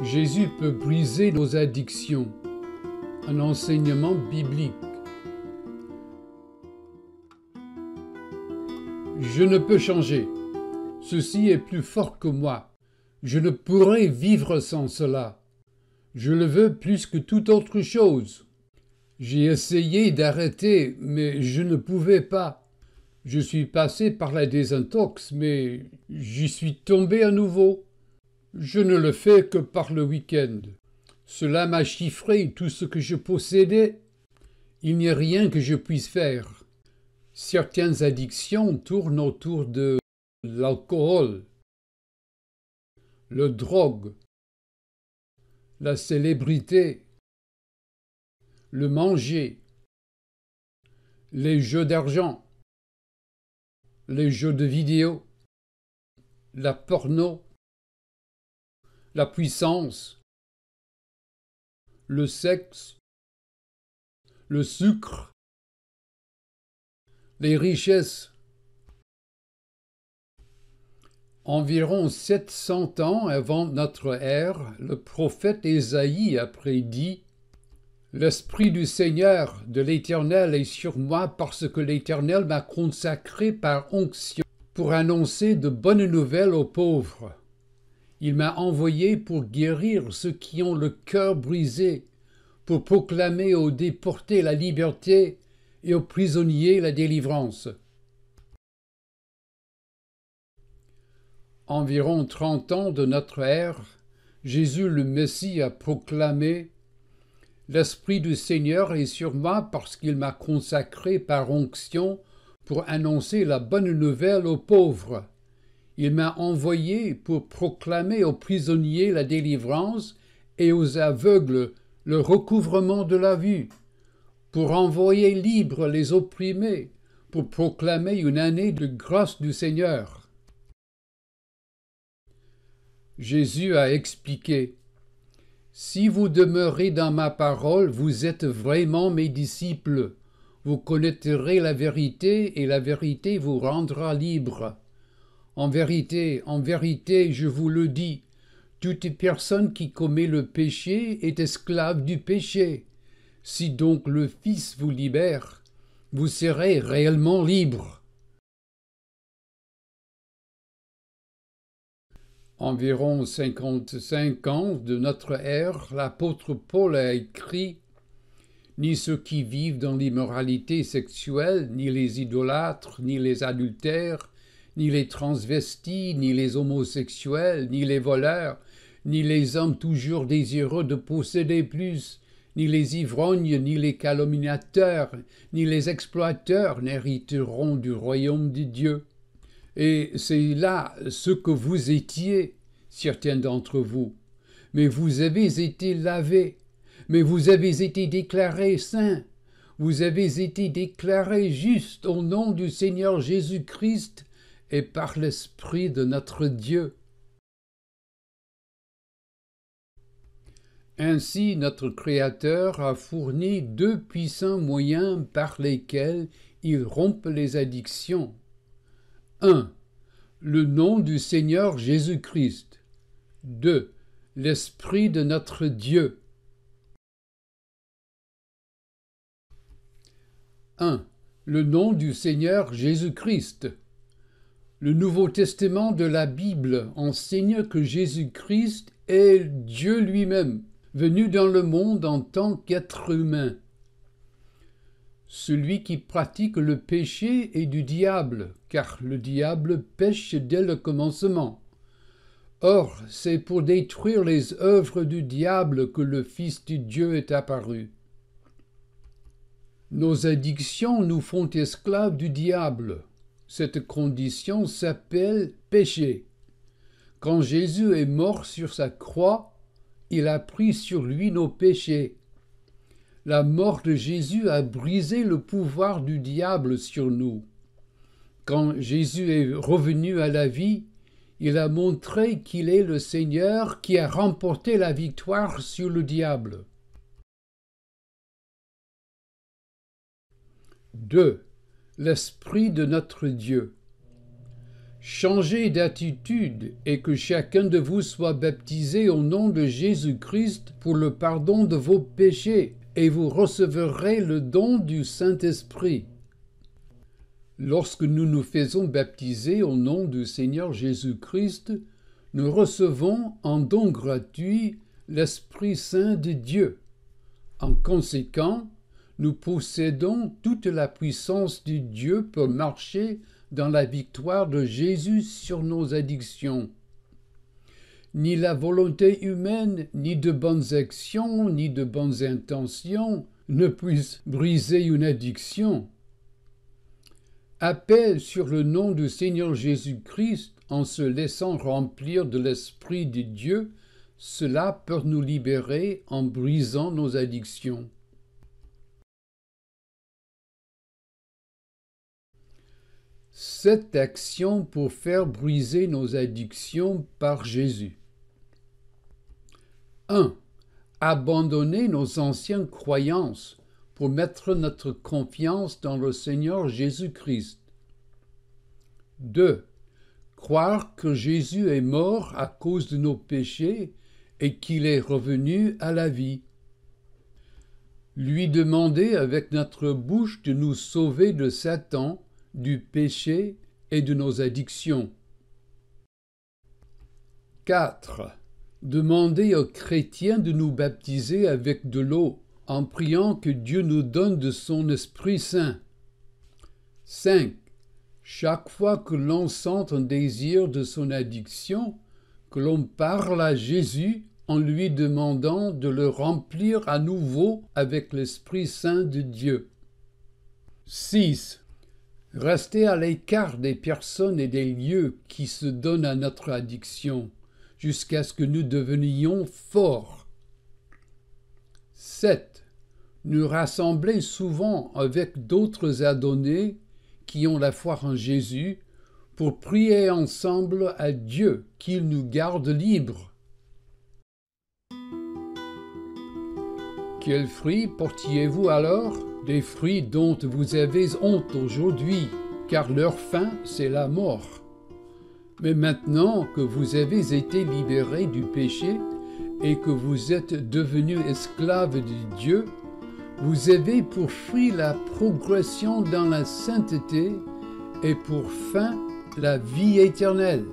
Jésus peut briser nos addictions, un enseignement biblique. Je ne peux changer. Ceci est plus fort que moi. Je ne pourrais vivre sans cela. Je le veux plus que toute autre chose. J'ai essayé d'arrêter, mais je ne pouvais pas. Je suis passé par la désintox, mais j'y suis tombé à nouveau. Je ne le fais que par le week-end. Cela m'a chiffré tout ce que je possédais. Il n'y a rien que je puisse faire. Certaines addictions tournent autour de l'alcool, le drogue, la célébrité, le manger, les jeux d'argent, les jeux de vidéo, la porno, la puissance, le sexe, le sucre, les richesses. Environ 700 ans avant notre ère, le prophète Ésaïe a prédit L'Esprit du Seigneur de l'Éternel est sur moi parce que l'Éternel m'a consacré par onction pour annoncer de bonnes nouvelles aux pauvres il m'a envoyé pour guérir ceux qui ont le cœur brisé, pour proclamer aux déportés la liberté et aux prisonniers la délivrance. Environ trente ans de notre ère, Jésus le Messie a proclamé L'Esprit du Seigneur est sur moi parce qu'il m'a consacré par onction pour annoncer la bonne nouvelle aux pauvres. Il m'a envoyé pour proclamer aux prisonniers la délivrance et aux aveugles le recouvrement de la vue, pour envoyer libres les opprimés, pour proclamer une année de grâce du Seigneur. Jésus a expliqué Si vous demeurez dans ma parole, vous êtes vraiment mes disciples. Vous connaîtrez la vérité et la vérité vous rendra libre. En vérité, en vérité, je vous le dis, toute personne qui commet le péché est esclave du péché. Si donc le Fils vous libère, vous serez réellement libre. Environ 55 ans de notre ère, l'apôtre Paul a écrit Ni ceux qui vivent dans l'immoralité sexuelle, ni les idolâtres, ni les adultères, ni les transvestis, ni les homosexuels, ni les voleurs, ni les hommes toujours désireux de posséder plus, ni les ivrognes, ni les calomniateurs, ni les exploiteurs n'hériteront du royaume de Dieu. Et c'est là ce que vous étiez, certains d'entre vous. Mais vous avez été lavés, mais vous avez été déclarés saints, vous avez été déclarés justes au nom du Seigneur Jésus-Christ et par l'Esprit de notre Dieu. Ainsi notre Créateur a fourni deux puissants moyens par lesquels il rompt les addictions. 1. Le nom du Seigneur Jésus-Christ. 2. L'Esprit de notre Dieu. 1. Le nom du Seigneur Jésus-Christ. Le Nouveau Testament de la Bible enseigne que Jésus-Christ est Dieu lui-même, venu dans le monde en tant qu'être humain. Celui qui pratique le péché est du diable, car le diable pêche dès le commencement. Or, c'est pour détruire les œuvres du diable que le Fils du Dieu est apparu. Nos addictions nous font esclaves du diable, cette condition s'appelle péché. Quand Jésus est mort sur sa croix, il a pris sur lui nos péchés. La mort de Jésus a brisé le pouvoir du diable sur nous. Quand Jésus est revenu à la vie, il a montré qu'il est le Seigneur qui a remporté la victoire sur le diable. 2 l'Esprit de notre Dieu. Changez d'attitude et que chacun de vous soit baptisé au nom de Jésus-Christ pour le pardon de vos péchés, et vous recevrez le don du Saint-Esprit. Lorsque nous nous faisons baptiser au nom du Seigneur Jésus-Christ, nous recevons en don gratuit l'Esprit Saint de Dieu. En conséquence, nous possédons toute la puissance du Dieu pour marcher dans la victoire de Jésus sur nos addictions. Ni la volonté humaine, ni de bonnes actions, ni de bonnes intentions ne puissent briser une addiction. Appel sur le nom du Seigneur Jésus-Christ en se laissant remplir de l'Esprit de Dieu, cela peut nous libérer en brisant nos addictions. cette action pour faire briser nos addictions par Jésus. 1. Abandonner nos anciennes croyances pour mettre notre confiance dans le Seigneur Jésus-Christ. 2. Croire que Jésus est mort à cause de nos péchés et qu'il est revenu à la vie. Lui demander avec notre bouche de nous sauver de Satan du péché et de nos addictions. 4. Demandez aux chrétiens de nous baptiser avec de l'eau en priant que Dieu nous donne de son Esprit Saint. 5. Chaque fois que l'on sent un désir de son addiction, que l'on parle à Jésus en lui demandant de le remplir à nouveau avec l'Esprit Saint de Dieu. 6. Rester à l'écart des personnes et des lieux qui se donnent à notre addiction jusqu'à ce que nous devenions forts. 7. Nous rassembler souvent avec d'autres adonnés qui ont la foi en Jésus pour prier ensemble à Dieu qu'il nous garde libres Quels fruits portiez-vous alors Des fruits dont vous avez honte aujourd'hui, car leur fin, c'est la mort. Mais maintenant que vous avez été libérés du péché et que vous êtes devenus esclaves de Dieu, vous avez pour fruit la progression dans la sainteté et pour fin la vie éternelle.